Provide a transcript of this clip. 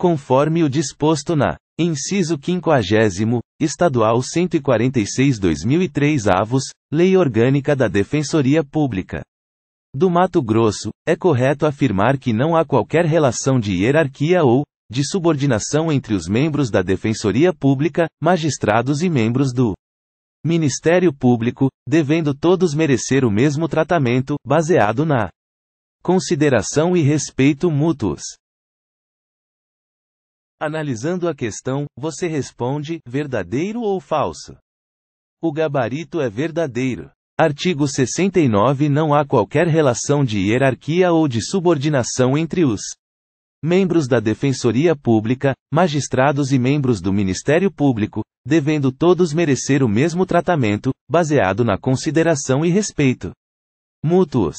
Conforme o disposto na Inciso 50 Estadual 146-2003 Avos, Lei Orgânica da Defensoria Pública do Mato Grosso, é correto afirmar que não há qualquer relação de hierarquia ou de subordinação entre os membros da Defensoria Pública, magistrados e membros do Ministério Público, devendo todos merecer o mesmo tratamento, baseado na consideração e respeito mútuos. Analisando a questão, você responde: verdadeiro ou falso? O gabarito é verdadeiro. Artigo 69 Não há qualquer relação de hierarquia ou de subordinação entre os membros da Defensoria Pública, magistrados e membros do Ministério Público, devendo todos merecer o mesmo tratamento, baseado na consideração e respeito mútuos.